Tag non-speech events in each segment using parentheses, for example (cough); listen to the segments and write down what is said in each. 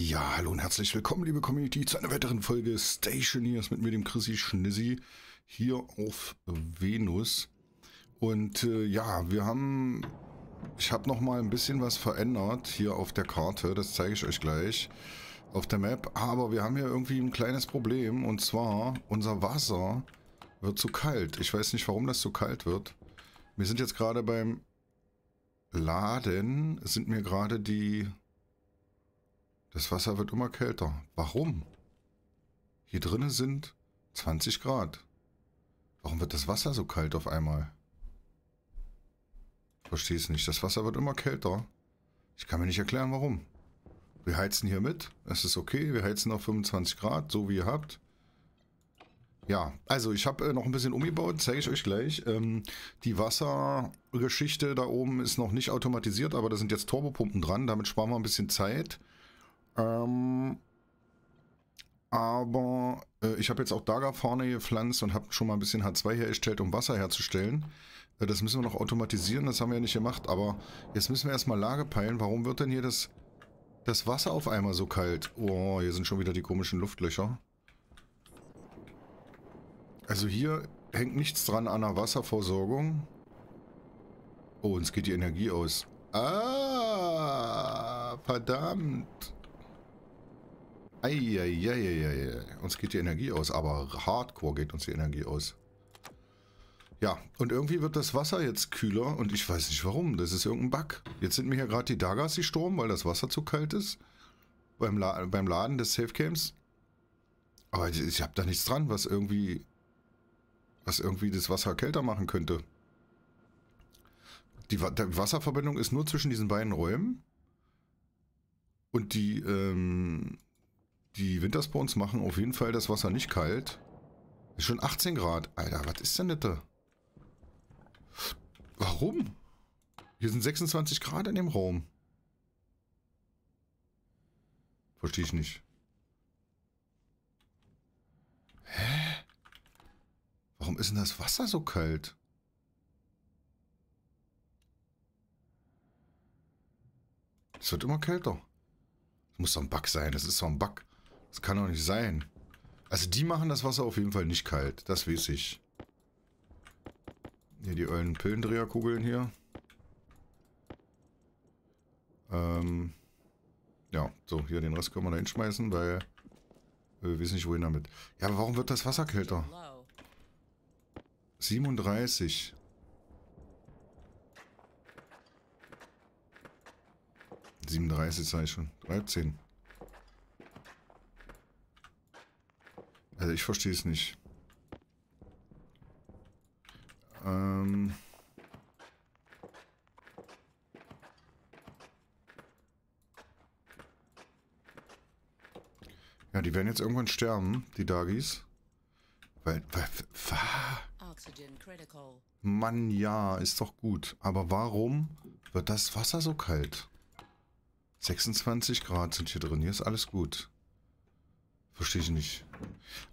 Ja, hallo und herzlich willkommen, liebe Community, zu einer weiteren Folge Stationiers mit mir, dem Chrissy Schnissi, hier auf Venus. Und äh, ja, wir haben... Ich habe nochmal ein bisschen was verändert hier auf der Karte, das zeige ich euch gleich auf der Map. Aber wir haben hier irgendwie ein kleines Problem und zwar unser Wasser wird zu kalt. Ich weiß nicht, warum das zu kalt wird. Wir sind jetzt gerade beim Laden, sind mir gerade die das Wasser wird immer kälter. Warum? Hier drinnen sind 20 Grad. Warum wird das Wasser so kalt auf einmal? Verstehe es nicht. Das Wasser wird immer kälter. Ich kann mir nicht erklären, warum. Wir heizen hier mit. Es ist okay. Wir heizen auf 25 Grad, so wie ihr habt. Ja, also ich habe äh, noch ein bisschen umgebaut, zeige ich euch gleich. Ähm, die Wassergeschichte da oben ist noch nicht automatisiert, aber da sind jetzt Turbopumpen dran. Damit sparen wir ein bisschen Zeit. Ähm, aber äh, ich habe jetzt auch Dagger vorne gepflanzt und habe schon mal ein bisschen H2 hergestellt, um Wasser herzustellen. Äh, das müssen wir noch automatisieren, das haben wir ja nicht gemacht. Aber jetzt müssen wir erstmal Lage peilen. Warum wird denn hier das, das Wasser auf einmal so kalt? Oh, hier sind schon wieder die komischen Luftlöcher. Also hier hängt nichts dran an der Wasserversorgung. Oh, uns geht die Energie aus. Ah, verdammt. Eieieiei. Uns geht die Energie aus, aber hardcore geht uns die Energie aus. Ja, und irgendwie wird das Wasser jetzt kühler und ich weiß nicht warum. Das ist irgendein Bug. Jetzt sind mir hier gerade die Dagas die Sturm, weil das Wasser zu kalt ist. Beim, La beim Laden des Safegames. Aber ich, ich habe da nichts dran, was irgendwie, was irgendwie das Wasser kälter machen könnte. Die, Wa die Wasserverbindung ist nur zwischen diesen beiden Räumen. Und die, ähm, die Winterspawns machen auf jeden Fall das Wasser nicht kalt. Ist schon 18 Grad. Alter, was ist denn das da? Warum? Hier sind 26 Grad in dem Raum. Verstehe ich nicht. Hä? Warum ist denn das Wasser so kalt? Es wird immer kälter. Das muss doch ein Bug sein. Das ist doch ein Bug. Das kann doch nicht sein. Also die machen das Wasser auf jeden Fall nicht kalt. Das weiß ich. Hier die ollen Pillendreherkugeln hier. Ähm ja, so, hier den Rest können wir da hinschmeißen, weil wir wissen nicht, wohin damit. Ja, aber warum wird das Wasser kälter? 37. ...37 sei ich schon. 13. Also ich verstehe es nicht. Ähm... Ja, die werden jetzt irgendwann sterben, die Dagis. Weil, weil, weil, Mann, ja, ist doch gut. Aber warum wird das Wasser so kalt? 26 Grad sind hier drin. Hier ist alles gut. Verstehe ich nicht.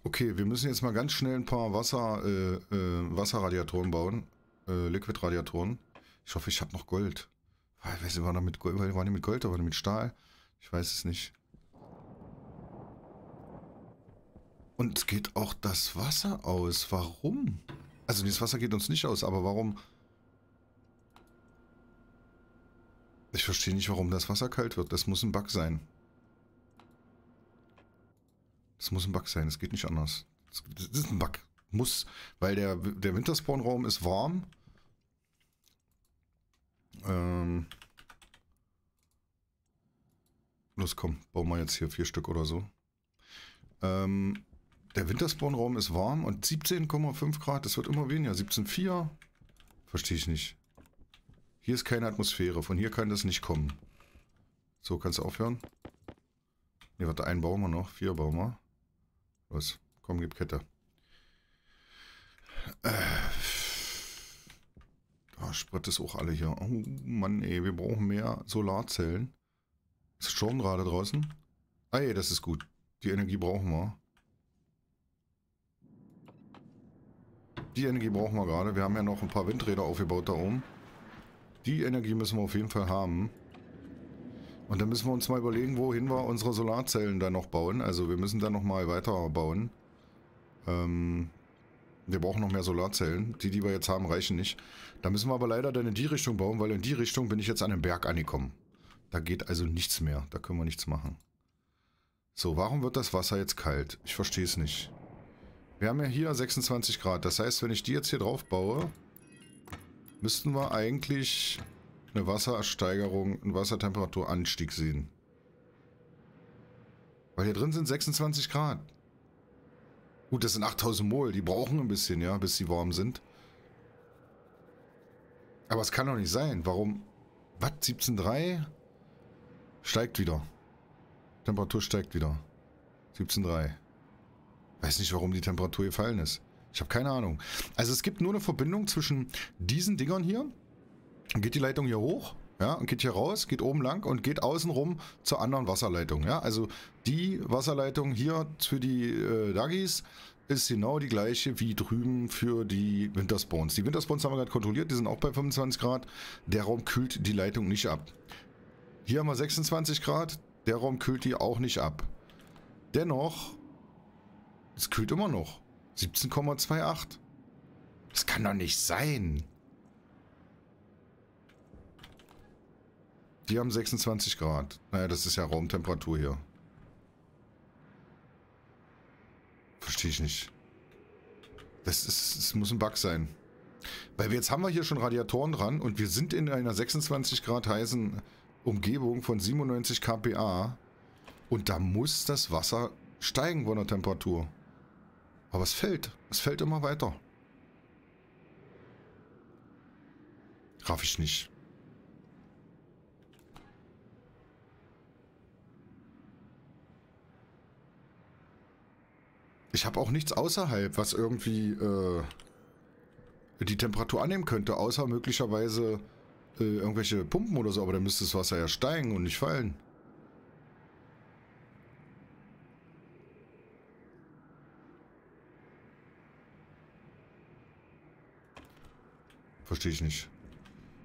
Okay, wir müssen jetzt mal ganz schnell ein paar Wasser, äh, äh, Wasserradiatoren bauen. Äh, Liquid-Radiatoren. Ich hoffe, ich habe noch Gold. Ich weiß war mit Gold, war die mit Gold oder mit Stahl? Ich weiß es nicht. Und geht auch das Wasser aus. Warum? Also das Wasser geht uns nicht aus, aber warum? Ich verstehe nicht, warum das Wasser kalt wird. Das muss ein Bug sein. Das muss ein Bug sein, das geht nicht anders. Das, ist ein Bug. Muss, weil der, der Winterspawn-Raum ist warm. Ähm. Los, komm, bauen wir jetzt hier vier Stück oder so. Ähm, der Winterspawn-Raum ist warm und 17,5 Grad, das wird immer weniger. 17,4? Verstehe ich nicht. Hier ist keine Atmosphäre, von hier kann das nicht kommen. So, kannst du aufhören? Ne, warte, einen bauen wir noch, vier bauen wir. Los, komm, gib Kette. Äh. Oh, Sprit ist auch alle hier. Oh Mann, ey, wir brauchen mehr Solarzellen. Ist schon gerade draußen? Ah, Ey, das ist gut. Die Energie brauchen wir. Die Energie brauchen wir gerade. Wir haben ja noch ein paar Windräder aufgebaut da oben. Die Energie müssen wir auf jeden Fall haben. Und dann müssen wir uns mal überlegen, wohin wir unsere Solarzellen dann noch bauen. Also wir müssen dann noch mal weiter bauen. Ähm, wir brauchen noch mehr Solarzellen. Die, die wir jetzt haben, reichen nicht. Da müssen wir aber leider dann in die Richtung bauen, weil in die Richtung bin ich jetzt an den Berg angekommen. Da geht also nichts mehr. Da können wir nichts machen. So, warum wird das Wasser jetzt kalt? Ich verstehe es nicht. Wir haben ja hier 26 Grad. Das heißt, wenn ich die jetzt hier drauf baue, müssten wir eigentlich eine Wassersteigerung, einen Wassertemperaturanstieg sehen. Weil hier drin sind 26 Grad. Gut, das sind 8000 Mol. Die brauchen ein bisschen, ja, bis sie warm sind. Aber es kann doch nicht sein. Warum? Was? 17,3? Steigt wieder. Temperatur steigt wieder. 17,3. Weiß nicht, warum die Temperatur gefallen ist. Ich habe keine Ahnung. Also es gibt nur eine Verbindung zwischen diesen Dingern hier geht die Leitung hier hoch, ja, und geht hier raus, geht oben lang und geht außenrum zur anderen Wasserleitung, ja. Also die Wasserleitung hier für die äh, Duggies ist genau die gleiche wie drüben für die Winterspawns. Die Winterspawns haben wir gerade kontrolliert, die sind auch bei 25 Grad. Der Raum kühlt die Leitung nicht ab. Hier haben wir 26 Grad, der Raum kühlt die auch nicht ab. Dennoch, es kühlt immer noch. 17,28. Das kann doch nicht sein. Die haben 26 Grad. Naja, das ist ja Raumtemperatur hier. Verstehe ich nicht. Das, ist, das muss ein Bug sein. Weil jetzt haben wir hier schon Radiatoren dran und wir sind in einer 26 Grad heißen Umgebung von 97 kPa. Und da muss das Wasser steigen von der Temperatur. Aber es fällt. Es fällt immer weiter. Raff ich nicht. Ich habe auch nichts außerhalb, was irgendwie äh, die Temperatur annehmen könnte, außer möglicherweise äh, irgendwelche Pumpen oder so, aber dann müsste das Wasser ja steigen und nicht fallen. Verstehe ich nicht.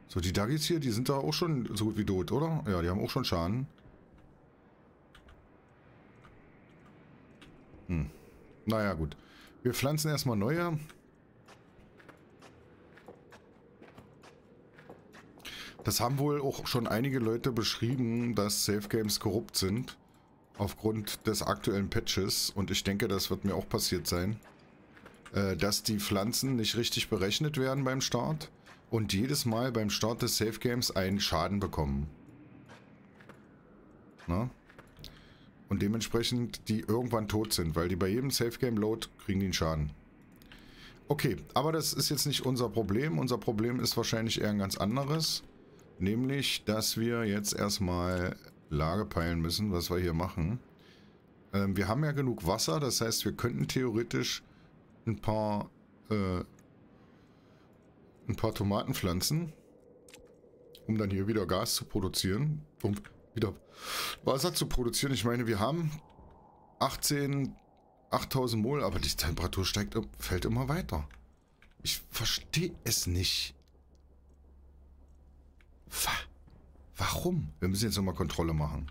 So, die Duggies hier, die sind da auch schon so gut wie tot, oder? Ja, die haben auch schon Schaden. Hm. Naja, gut. Wir pflanzen erstmal neue. Das haben wohl auch schon einige Leute beschrieben, dass Safe Games korrupt sind. Aufgrund des aktuellen Patches. Und ich denke, das wird mir auch passiert sein. Äh, dass die Pflanzen nicht richtig berechnet werden beim Start. Und jedes Mal beim Start des Safe Games einen Schaden bekommen. Na? und dementsprechend die irgendwann tot sind, weil die bei jedem Safe Game Load kriegen den Schaden. Okay, aber das ist jetzt nicht unser Problem. Unser Problem ist wahrscheinlich eher ein ganz anderes. Nämlich, dass wir jetzt erstmal Lage peilen müssen, was wir hier machen. Ähm, wir haben ja genug Wasser, das heißt, wir könnten theoretisch ein paar, äh, ein paar Tomaten pflanzen, um dann hier wieder Gas zu produzieren. Und wieder Wasser zu produzieren. Ich meine, wir haben 18, 8000 Mol, aber die Temperatur steigt, fällt immer weiter. Ich verstehe es nicht. Warum? Wir müssen jetzt nochmal Kontrolle machen.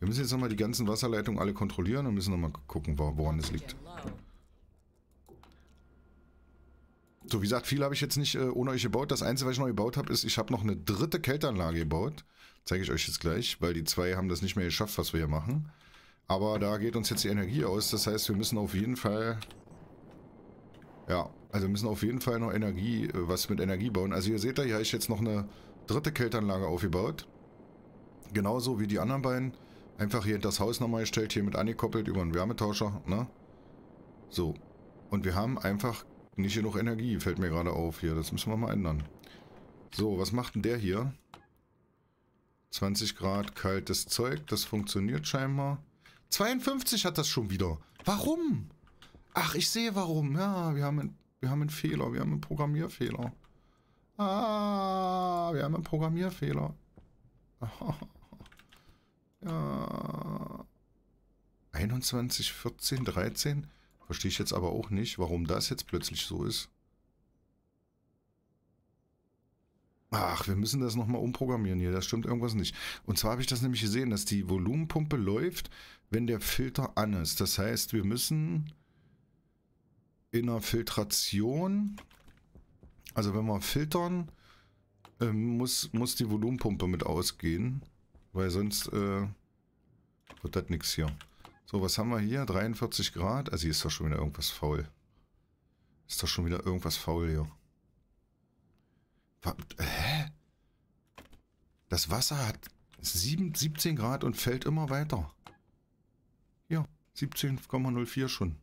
Wir müssen jetzt nochmal die ganzen Wasserleitungen alle kontrollieren und müssen nochmal gucken, woran es liegt. So, wie gesagt, viel habe ich jetzt nicht äh, ohne euch gebaut. Das Einzige, was ich noch gebaut habe, ist, ich habe noch eine dritte Kälteanlage gebaut. Zeige ich euch jetzt gleich, weil die zwei haben das nicht mehr geschafft, was wir hier machen. Aber da geht uns jetzt die Energie aus. Das heißt, wir müssen auf jeden Fall... Ja, also müssen auf jeden Fall noch Energie, äh, was mit Energie bauen. Also ihr seht da, hier habe ich jetzt noch eine dritte Kälteanlage aufgebaut. Genauso wie die anderen beiden. Einfach hier das Haus nochmal gestellt, hier mit angekoppelt über einen Wärmetauscher. Ne? So. Und wir haben einfach nicht genug Energie, fällt mir gerade auf hier. Das müssen wir mal ändern. So, was macht denn der hier? 20 Grad kaltes Zeug, das funktioniert scheinbar. 52 hat das schon wieder. Warum? Ach, ich sehe warum. Ja, wir haben, einen, wir haben einen Fehler. Wir haben einen Programmierfehler. Ah, wir haben einen Programmierfehler. Ja. 21, 14, 13. Verstehe ich jetzt aber auch nicht, warum das jetzt plötzlich so ist. Ach, wir müssen das nochmal umprogrammieren hier, das stimmt irgendwas nicht. Und zwar habe ich das nämlich gesehen, dass die Volumenpumpe läuft, wenn der Filter an ist. Das heißt, wir müssen in der Filtration, also wenn wir filtern, ähm, muss, muss die Volumenpumpe mit ausgehen, weil sonst äh, wird das nichts hier. So, was haben wir hier? 43 Grad? Also hier ist doch schon wieder irgendwas faul. Ist doch schon wieder irgendwas faul hier. Hä? Das Wasser hat 7, 17 Grad und fällt immer weiter. Ja, 17,04 schon.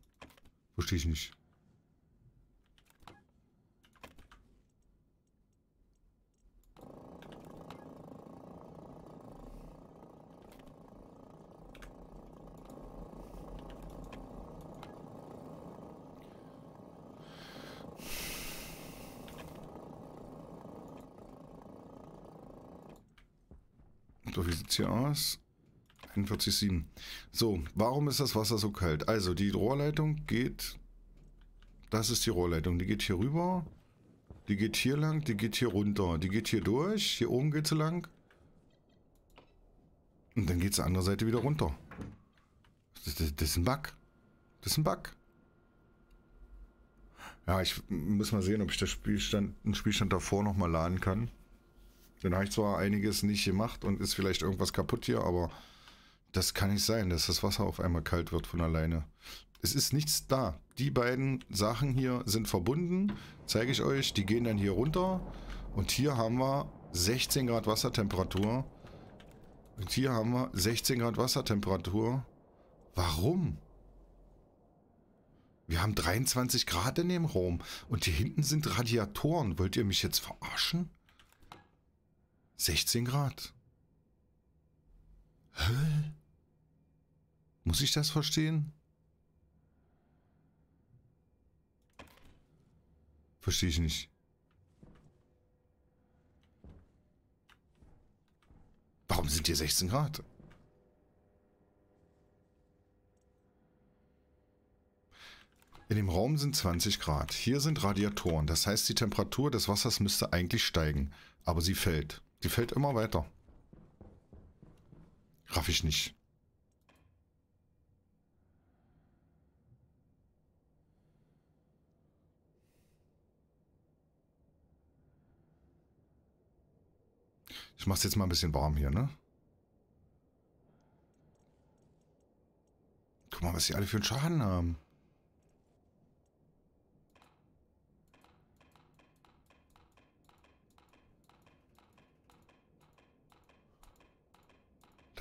Verstehe ich nicht. So, wie sieht's hier aus? 41,7. So, warum ist das Wasser so kalt? Also, die Rohrleitung geht... Das ist die Rohrleitung. Die geht hier rüber. Die geht hier lang. Die geht hier runter. Die geht hier durch. Hier oben geht sie lang. Und dann geht zur anderen Seite wieder runter. Das, das, das, ist ein Bug. Das ist ein Bug. Ja, ich muss mal sehen, ob ich das Spielstand, den Spielstand davor nochmal laden kann. Dann habe ich zwar einiges nicht gemacht und ist vielleicht irgendwas kaputt hier, aber das kann nicht sein, dass das Wasser auf einmal kalt wird von alleine. Es ist nichts da. Die beiden Sachen hier sind verbunden, zeige ich euch. Die gehen dann hier runter und hier haben wir 16 Grad Wassertemperatur. Und hier haben wir 16 Grad Wassertemperatur. Warum? Wir haben 23 Grad in dem Raum. Und hier hinten sind Radiatoren. Wollt ihr mich jetzt verarschen? 16 Grad. Hä? Muss ich das verstehen? Verstehe ich nicht. Warum sind hier 16 Grad? In dem Raum sind 20 Grad. Hier sind Radiatoren. Das heißt, die Temperatur des Wassers müsste eigentlich steigen. Aber sie fällt. Die fällt immer weiter. Raff ich nicht. Ich mach's jetzt mal ein bisschen warm hier, ne? Guck mal, was die alle für einen Schaden haben.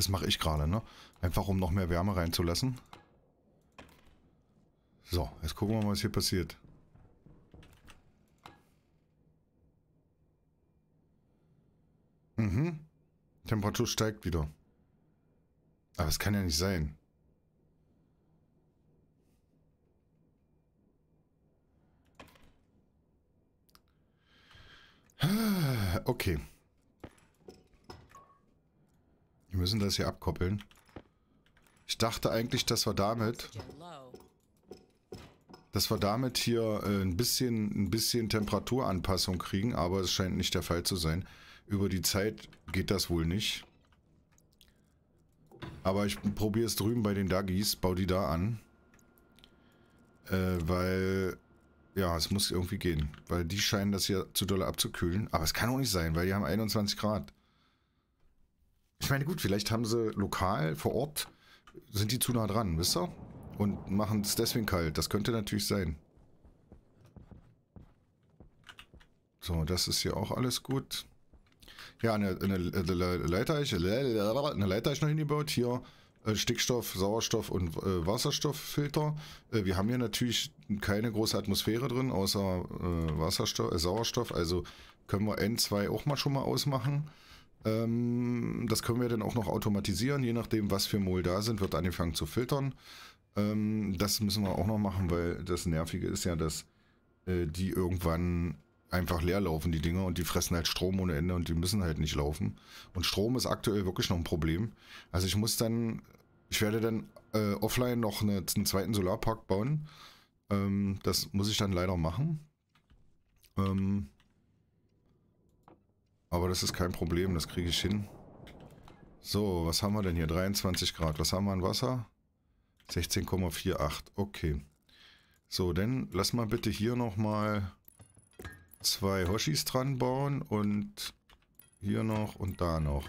Das mache ich gerade, ne? Einfach um noch mehr Wärme reinzulassen. So, jetzt gucken wir mal, was hier passiert. Mhm. Temperatur steigt wieder. Aber es kann ja nicht sein. Ah, okay. Wir müssen das hier abkoppeln. Ich dachte eigentlich, dass wir damit... Dass wir damit hier äh, ein bisschen, ein bisschen Temperaturanpassung kriegen, aber es scheint nicht der Fall zu sein. Über die Zeit geht das wohl nicht. Aber ich probiere es drüben bei den Duggies, baue die da an. Äh, weil, ja, es muss irgendwie gehen. Weil die scheinen das hier zu doll abzukühlen. Aber es kann auch nicht sein, weil die haben 21 Grad. Ich meine, gut, vielleicht haben sie lokal vor Ort, sind die zu nah dran, wisst ihr? Und machen es deswegen kalt. Das könnte natürlich sein. So, das ist hier auch alles gut. Ja, eine, eine, eine Leiteich, eine Leiteich noch hingebaut. Hier äh, Stickstoff, Sauerstoff und äh, Wasserstofffilter. Äh, wir haben hier natürlich keine große Atmosphäre drin, außer äh, Sauerstoff. Also können wir N2 auch mal schon mal ausmachen. Ähm, das können wir dann auch noch automatisieren. Je nachdem, was für Mol da sind, wird angefangen zu filtern. Ähm, das müssen wir auch noch machen, weil das Nervige ist ja, dass äh, die irgendwann einfach leer laufen, die Dinger, und die fressen halt Strom ohne Ende und die müssen halt nicht laufen. Und Strom ist aktuell wirklich noch ein Problem. Also ich muss dann, ich werde dann äh, offline noch eine, einen zweiten Solarpark bauen. Ähm, das muss ich dann leider machen. Ähm, aber das ist kein Problem, das kriege ich hin. So, was haben wir denn hier? 23 Grad. Was haben wir an Wasser? 16,48. Okay. So, dann lass mal bitte hier nochmal zwei Hoshis dran bauen und hier noch und da noch.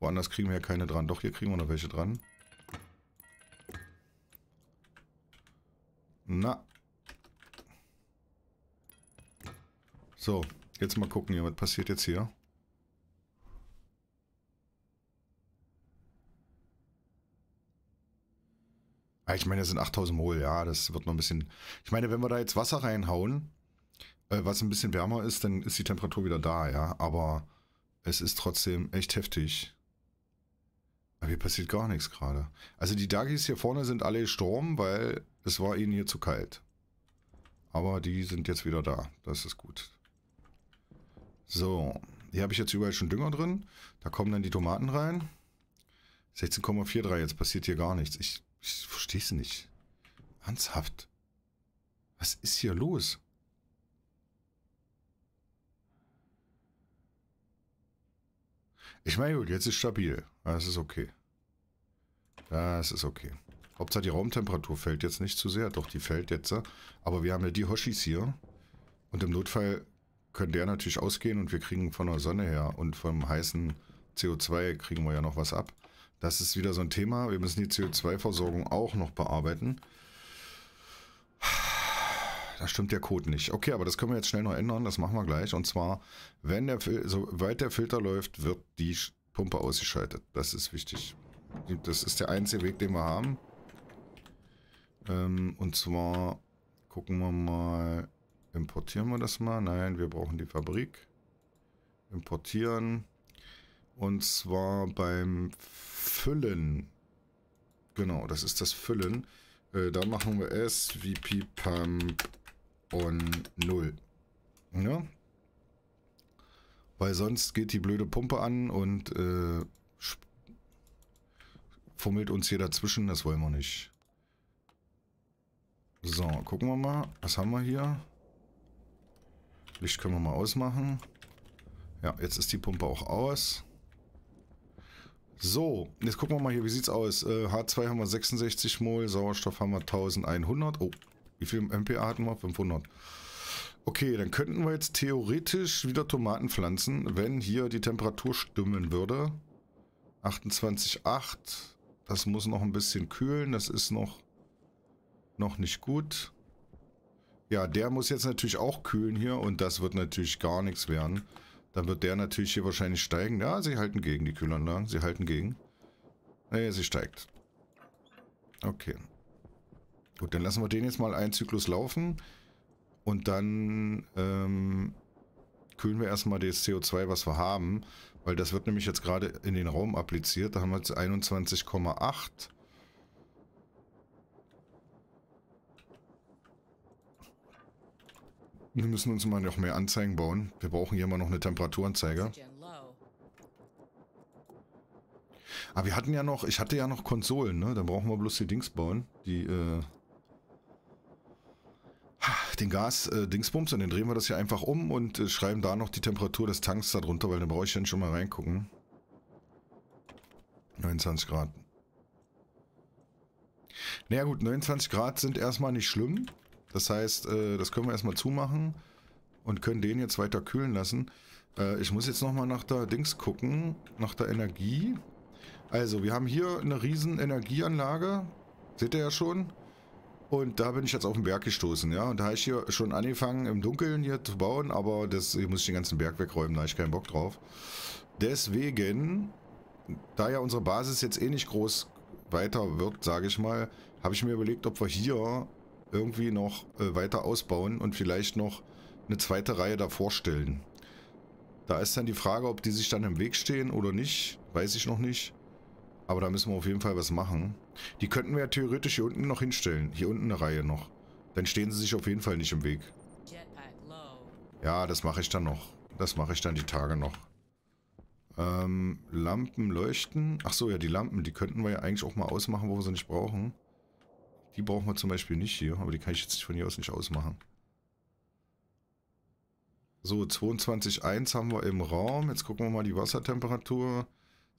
Woanders kriegen wir ja keine dran. Doch, hier kriegen wir noch welche dran. Na. So, Jetzt mal gucken, was passiert jetzt hier? Ah, ich meine, das sind 8000 Mol, ja, das wird noch ein bisschen... Ich meine, wenn wir da jetzt Wasser reinhauen, äh, was ein bisschen wärmer ist, dann ist die Temperatur wieder da, ja. Aber es ist trotzdem echt heftig. Aber hier passiert gar nichts gerade. Also die Dagis hier vorne sind alle gestorben, weil es war ihnen hier zu kalt. Aber die sind jetzt wieder da. Das ist gut. So, hier habe ich jetzt überall schon Dünger drin. Da kommen dann die Tomaten rein. 16,43, jetzt passiert hier gar nichts. Ich, ich verstehe es nicht. Ernsthaft. Was ist hier los? Ich meine, gut, jetzt ist stabil. Das ist okay. Das ist okay. Hauptsache die Raumtemperatur fällt jetzt nicht zu sehr. Doch, die fällt jetzt. Aber wir haben ja die Hoshis hier. Und im Notfall können der natürlich ausgehen und wir kriegen von der Sonne her und vom heißen CO2 kriegen wir ja noch was ab. Das ist wieder so ein Thema. Wir müssen die CO2-Versorgung auch noch bearbeiten. Da stimmt der Code nicht. Okay, aber das können wir jetzt schnell noch ändern. Das machen wir gleich. Und zwar, wenn der Fil soweit der Filter läuft, wird die Pumpe ausgeschaltet. Das ist wichtig. Das ist der einzige Weg, den wir haben. Ähm, und zwar gucken wir mal. Importieren wir das mal? Nein, wir brauchen die Fabrik. Importieren. Und zwar beim Füllen. Genau, das ist das Füllen. Äh, da machen wir VP Pump on 0. Ja? Weil sonst geht die blöde Pumpe an und äh, fummelt uns hier dazwischen. Das wollen wir nicht. So, gucken wir mal. Was haben wir hier? Licht können wir mal ausmachen. Ja, jetzt ist die Pumpe auch aus. So, jetzt gucken wir mal hier, wie sieht's aus? H2 äh, haben wir 66 Mol, Sauerstoff haben wir 1100. Oh, wie viel MPA hatten wir? 500. Okay, dann könnten wir jetzt theoretisch wieder Tomaten pflanzen, wenn hier die Temperatur stimmen würde. 28,8. Das muss noch ein bisschen kühlen, das ist noch, noch nicht gut. Ja, der muss jetzt natürlich auch kühlen hier und das wird natürlich gar nichts werden. Dann wird der natürlich hier wahrscheinlich steigen. Ja, sie halten gegen die Kühlanlagen. Sie halten gegen. Naja, sie steigt. Okay. Gut, dann lassen wir den jetzt mal einen Zyklus laufen. Und dann ähm, kühlen wir erstmal das CO2, was wir haben. Weil das wird nämlich jetzt gerade in den Raum appliziert. Da haben wir jetzt 21,8. Wir müssen uns mal noch mehr Anzeigen bauen. Wir brauchen hier mal noch eine Temperaturanzeige. Aber ah, wir hatten ja noch, ich hatte ja noch Konsolen, ne? Dann brauchen wir bloß die Dings bauen. Die, äh, den Gas-Dingsbums äh, und dann drehen wir das hier einfach um und äh, schreiben da noch die Temperatur des Tanks darunter, weil dann brauche ich dann schon mal reingucken. 29 Grad. Naja gut, 29 Grad sind erstmal nicht schlimm. Das heißt, äh, das können wir erstmal zumachen und können den jetzt weiter kühlen lassen. Äh, ich muss jetzt nochmal nach der Dings gucken, nach der Energie. Also, wir haben hier eine riesen Energieanlage. Seht ihr ja schon. Und da bin ich jetzt auf den Berg gestoßen, ja. Und da habe ich hier schon angefangen, im Dunkeln hier zu bauen, aber das, hier muss ich den ganzen Berg wegräumen, da habe ich keinen Bock drauf. Deswegen, da ja unsere Basis jetzt eh nicht groß weiter wird, sage ich mal, habe ich mir überlegt, ob wir hier irgendwie noch äh, weiter ausbauen und vielleicht noch eine zweite Reihe davor stellen. Da ist dann die Frage, ob die sich dann im Weg stehen oder nicht. Weiß ich noch nicht. Aber da müssen wir auf jeden Fall was machen. Die könnten wir ja theoretisch hier unten noch hinstellen. Hier unten eine Reihe noch. Dann stehen sie sich auf jeden Fall nicht im Weg. Ja, das mache ich dann noch. Das mache ich dann die Tage noch. Ähm, Lampen leuchten. Ach so, ja, die Lampen, die könnten wir ja eigentlich auch mal ausmachen, wo wir sie nicht brauchen. Die brauchen wir zum Beispiel nicht hier, aber die kann ich jetzt von hier aus nicht ausmachen. So, 22,1 haben wir im Raum. Jetzt gucken wir mal die Wassertemperatur.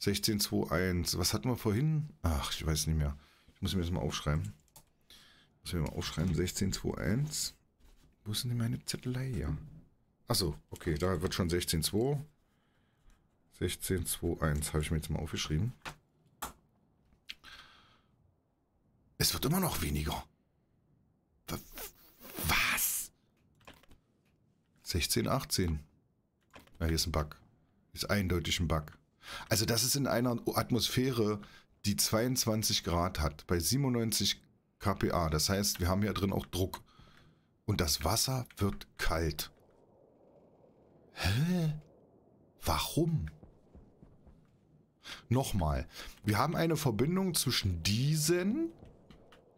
16,21. Was hatten wir vorhin? Ach, ich weiß nicht mehr. Ich muss mir das mal aufschreiben. Ich muss mir mal aufschreiben. 16,21. Wo sind denn meine Zettelei hier? Achso, okay, da wird schon 16,2. 16,21 habe ich mir jetzt mal aufgeschrieben. Es wird immer noch weniger. Was? 16, 18. Ja, hier ist ein Bug. Hier ist eindeutig ein Bug. Also das ist in einer Atmosphäre, die 22 Grad hat, bei 97 kPa. Das heißt, wir haben hier drin auch Druck. Und das Wasser wird kalt. Hä? Warum? Nochmal. Wir haben eine Verbindung zwischen diesen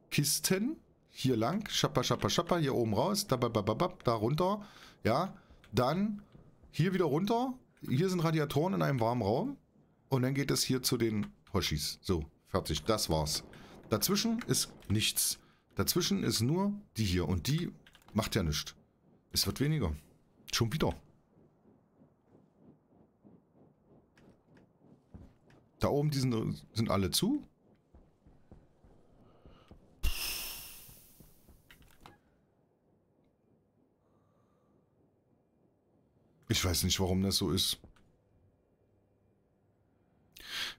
Kisten. Hier lang. Schappa, schappa, schappa. Hier oben raus. Da, da runter. Ja. Dann hier wieder runter. Hier sind Radiatoren in einem warmen Raum. Und dann geht es hier zu den Hoshis. So, fertig. Das war's. Dazwischen ist nichts. Dazwischen ist nur die hier. Und die macht ja nichts. Es wird weniger. Schon wieder. Da oben die sind alle zu. Ich weiß nicht, warum das so ist.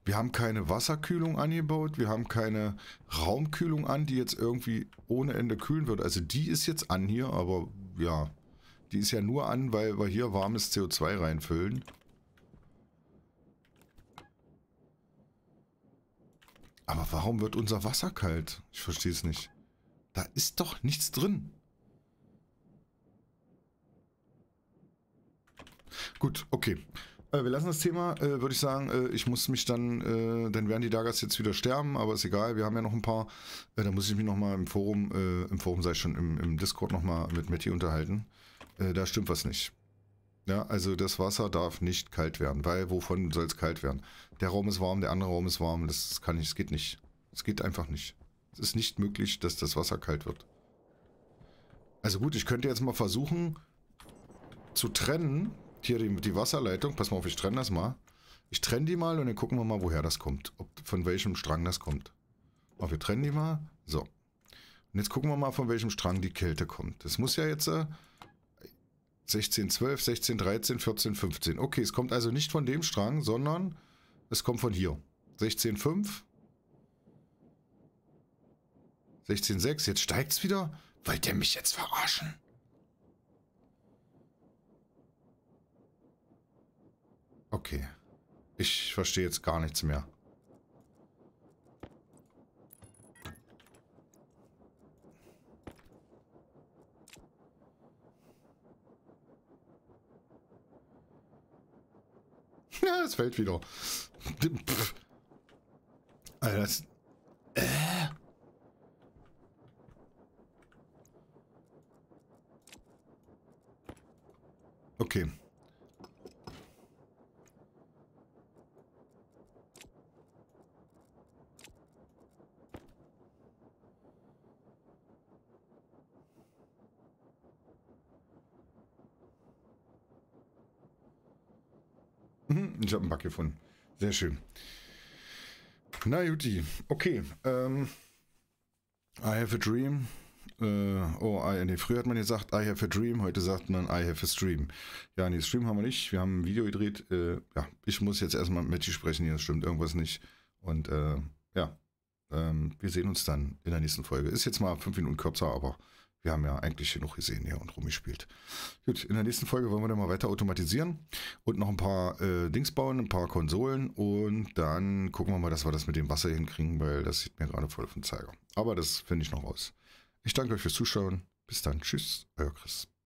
Wir haben keine Wasserkühlung angebaut, wir haben keine Raumkühlung an, die jetzt irgendwie ohne Ende kühlen wird. Also die ist jetzt an hier, aber ja, die ist ja nur an, weil wir hier warmes CO2 reinfüllen. Aber warum wird unser Wasser kalt? Ich verstehe es nicht. Da ist doch nichts drin. Gut, okay. Äh, wir lassen das Thema, äh, würde ich sagen. Äh, ich muss mich dann, äh, dann werden die Dagas jetzt wieder sterben, aber ist egal, wir haben ja noch ein paar. Äh, da muss ich mich nochmal im Forum, äh, im Forum sei ich schon, im, im Discord nochmal mit Matti unterhalten. da stimmt was nicht. Ja, also das Wasser darf nicht kalt werden, weil wovon soll es kalt werden? Der Raum ist warm, der andere Raum ist warm, das kann nicht, es geht nicht. Es geht einfach nicht. Es ist nicht möglich, dass das Wasser kalt wird. Also gut, ich könnte jetzt mal versuchen zu trennen, hier die, die Wasserleitung, pass mal auf, ich trenne das mal. Ich trenne die mal und dann gucken wir mal, woher das kommt. Ob, von welchem Strang das kommt. Aber oh, wir trennen die mal. So. Und jetzt gucken wir mal, von welchem Strang die Kälte kommt. Das muss ja jetzt äh, 16, 12, 16, 13, 14, 15. Okay, es kommt also nicht von dem Strang, sondern es kommt von hier. 16, 5. 16, 6. Jetzt steigt es wieder. Wollt ihr mich jetzt verarschen? Okay. Ich verstehe jetzt gar nichts mehr. (laughs) Ja, es fällt wieder. (laughs) Alter, also das... Äh. Okay. Mhm, ich habe einen Bug gefunden. Sehr schön. Na Juti, okay. Ähm, I have a dream. Äh, oh, I, nee, früher hat man gesagt, I have a dream. Heute sagt man, I have a stream. Ja, nee, Stream haben wir nicht. Wir haben ein Video gedreht. Äh, ja, ich muss jetzt erstmal mit Matty sprechen. Hier stimmt irgendwas nicht. Und äh, ja, ähm, wir sehen uns dann in der nächsten Folge. Ist jetzt mal fünf Minuten kürzer, aber wir haben ja eigentlich genug gesehen hier und rumgespielt. Gut, in der nächsten Folge wollen wir dann mal weiter automatisieren und noch ein paar äh, Dings bauen, ein paar Konsolen und dann gucken wir mal, dass wir das mit dem Wasser hinkriegen, weil das sieht mir gerade voll auf den Zeiger. Aber das finde ich noch aus. Ich danke euch fürs Zuschauen. Bis dann. Tschüss, euer Chris.